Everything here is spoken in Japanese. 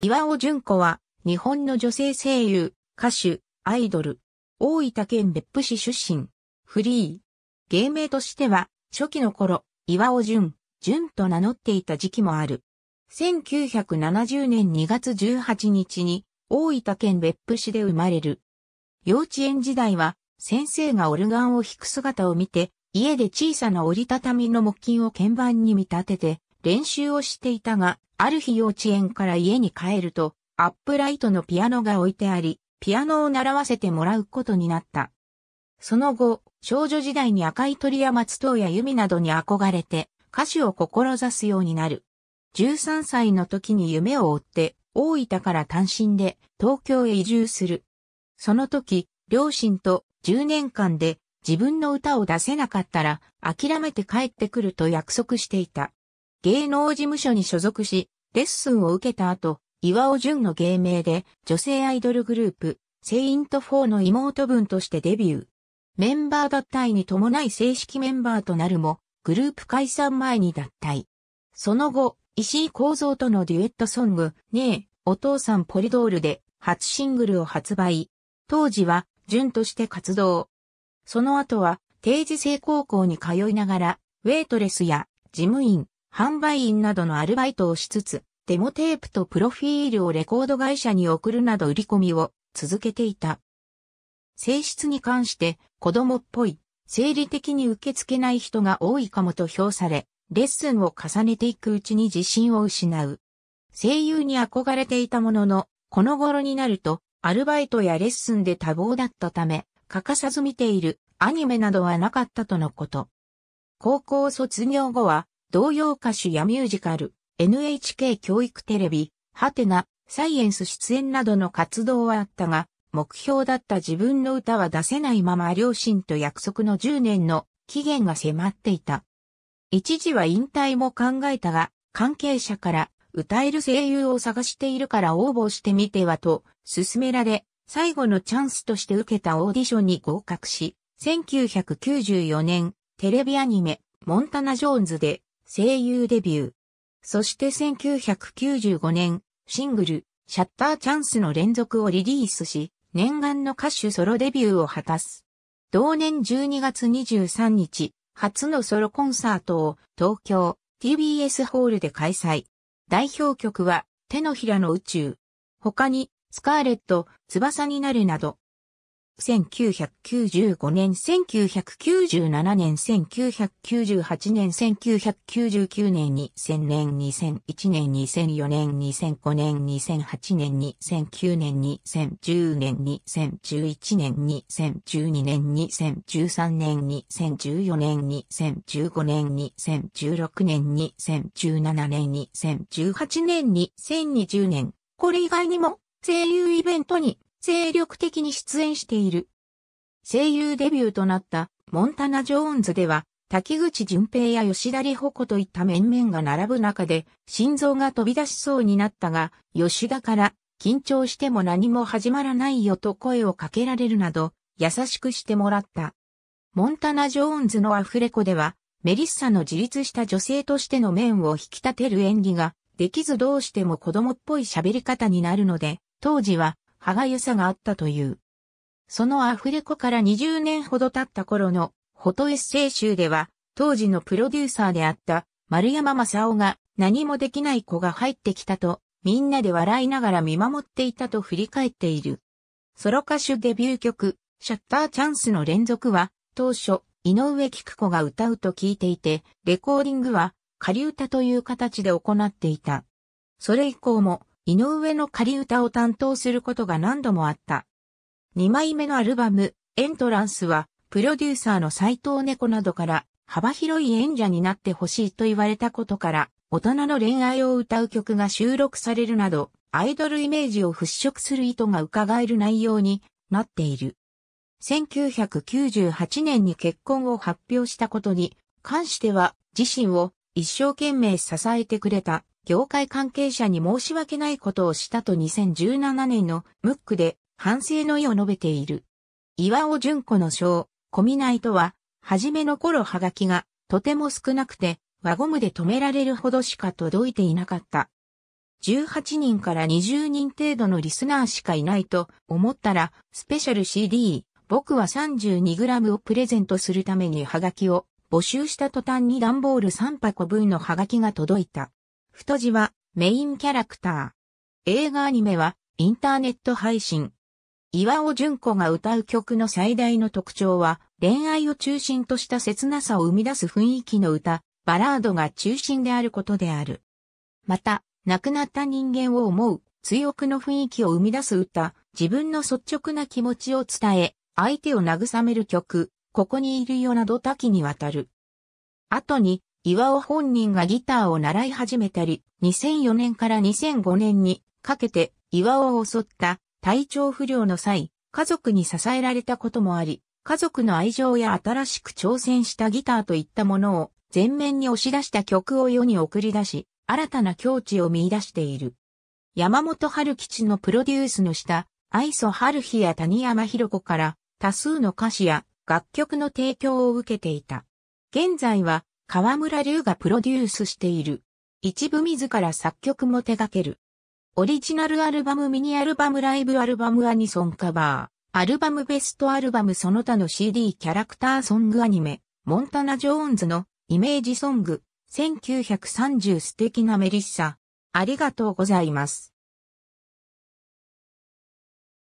岩尾純子は、日本の女性声優、歌手、アイドル。大分県別府市出身。フリー。芸名としては、初期の頃、岩尾純、純と名乗っていた時期もある。1970年2月18日に、大分県別府市で生まれる。幼稚園時代は、先生がオルガンを弾く姿を見て、家で小さな折りたたみの木琴を鍵盤に見立てて、練習をしていたが、ある日幼稚園から家に帰ると、アップライトのピアノが置いてあり、ピアノを習わせてもらうことになった。その後、少女時代に赤い鳥や松藤や弓などに憧れて、歌手を志すようになる。13歳の時に夢を追って、大分から単身で東京へ移住する。その時、両親と10年間で自分の歌を出せなかったら諦めて帰ってくると約束していた。芸能事務所に所属し、レッスンを受けた後、岩尾淳の芸名で女性アイドルグループ、セイント4の妹分としてデビュー。メンバー脱退に伴い正式メンバーとなるも、グループ解散前に脱退。その後、石井幸三とのデュエットソング、ねえ、お父さんポリドールで初シングルを発売。当時は、淳として活動。その後は、定時制高校に通いながら、ウェイトレスや事務員、販売員などのアルバイトをしつつ、デモテープとプロフィールをレコード会社に送るなど売り込みを続けていた。性質に関して子供っぽい、生理的に受け付けない人が多いかもと評され、レッスンを重ねていくうちに自信を失う。声優に憧れていたものの、この頃になると、アルバイトやレッスンで多忙だったため、欠かさず見ているアニメなどはなかったとのこと。高校卒業後は、童謡歌手やミュージカル、NHK 教育テレビ、ハテナ、サイエンス出演などの活動はあったが、目標だった自分の歌は出せないまま両親と約束の10年の期限が迫っていた。一時は引退も考えたが、関係者から歌える声優を探しているから応募してみてはと勧められ、最後のチャンスとして受けたオーディションに合格し、1994年、テレビアニメ、モンタナ・ジョーンズで声優デビュー。そして1995年、シングル、シャッターチャンスの連続をリリースし、念願の歌手ソロデビューを果たす。同年12月23日、初のソロコンサートを東京 TBS ホールで開催。代表曲は手のひらの宇宙。他にスカーレット、翼になるなど1995年、1997年、1998年、1999年、2000年、2001年、2004年、2005年、2008年、2009年、2010年、2011年、2012年、2013年、2014年、2015年、2016年、2017年、2018年、2020年、これ以外にも声優イベントに精力的に出演している。声優デビューとなったモンタナ・ジョーンズでは、滝口淳平や吉田里穂子といった面々が並ぶ中で、心臓が飛び出しそうになったが、吉田から緊張しても何も始まらないよと声をかけられるなど、優しくしてもらった。モンタナ・ジョーンズのアフレコでは、メリッサの自立した女性としての面を引き立てる演技が、できずどうしても子供っぽい喋り方になるので、当時は歯がゆさがあったという。そのアフレコから20年ほど経った頃のフォトエッセイ集では、当時のプロデューサーであった丸山正夫が何もできない子が入ってきたと、みんなで笑いながら見守っていたと振り返っている。ソロ歌手デビュー曲、シャッターチャンスの連続は、当初、井上菊子が歌うと聞いていて、レコーディングは、仮歌という形で行っていた。それ以降も、井上の仮歌を担当することが何度もあった。2枚目のアルバム、エントランスは、プロデューサーの斎藤猫などから幅広い演者になってほしいと言われたことから、大人の恋愛を歌う曲が収録されるなど、アイドルイメージを払拭する意図が伺える内容になっている。1998年に結婚を発表したことに関しては自身を一生懸命支えてくれた業界関係者に申し訳ないことをしたと2017年のムックで反省の意を述べている。岩尾純子の章、コミナイとは、初めの頃ハガキがとても少なくて、輪ゴムで止められるほどしか届いていなかった。18人から20人程度のリスナーしかいないと思ったら、スペシャル CD、僕は 32g をプレゼントするためにハガキを募集した途端に段ボール3箱分のハガキが届いた。太字はメインキャラクター。映画アニメはインターネット配信。岩尾純子が歌う曲の最大の特徴は恋愛を中心とした切なさを生み出す雰囲気の歌、バラードが中心であることである。また、亡くなった人間を思う追憶の雰囲気を生み出す歌、自分の率直な気持ちを伝え、相手を慰める曲、ここにいるよなど多岐にわたる。後に岩尾本人がギターを習い始めたり、2004年から2005年にかけて岩尾を襲った体調不良の際、家族に支えられたこともあり、家族の愛情や新しく挑戦したギターといったものを前面に押し出した曲を世に送り出し、新たな境地を見出している。山本春吉のプロデュースの下、愛想春日や谷山博子から多数の歌詞や楽曲の提供を受けていた。現在は河村龍がプロデュースしている。一部自ら作曲も手掛ける。オリジナルアルバムミニアルバムライブアルバムアニソンカバー、アルバムベストアルバムその他の CD キャラクターソングアニメ、モンタナ・ジョーンズのイメージソング、1930素敵なメリッサ。ありがとうございます。